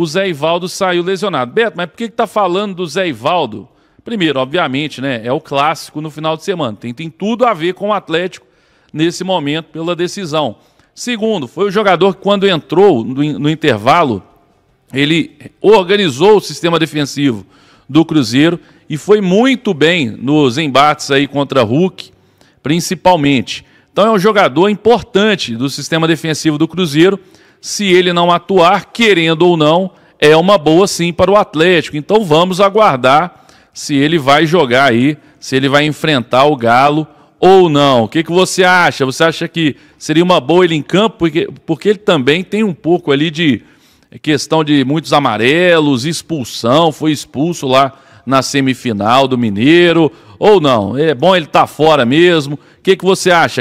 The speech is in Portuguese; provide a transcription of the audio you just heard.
o Zé Ivaldo saiu lesionado. Beto, mas por que está falando do Zé Ivaldo? Primeiro, obviamente, né? É o clássico no final de semana. Tem, tem tudo a ver com o Atlético nesse momento pela decisão. Segundo, foi o jogador que, quando entrou no, no intervalo, ele organizou o sistema defensivo do Cruzeiro e foi muito bem nos embates aí contra Hulk, principalmente. Então é um jogador importante do sistema defensivo do Cruzeiro se ele não atuar, querendo ou não, é uma boa sim para o Atlético. Então vamos aguardar se ele vai jogar aí, se ele vai enfrentar o Galo ou não. O que, que você acha? Você acha que seria uma boa ele em campo? Porque, porque ele também tem um pouco ali de questão de muitos amarelos, expulsão, foi expulso lá na semifinal do Mineiro, ou não? É bom ele estar tá fora mesmo. O que, que você acha?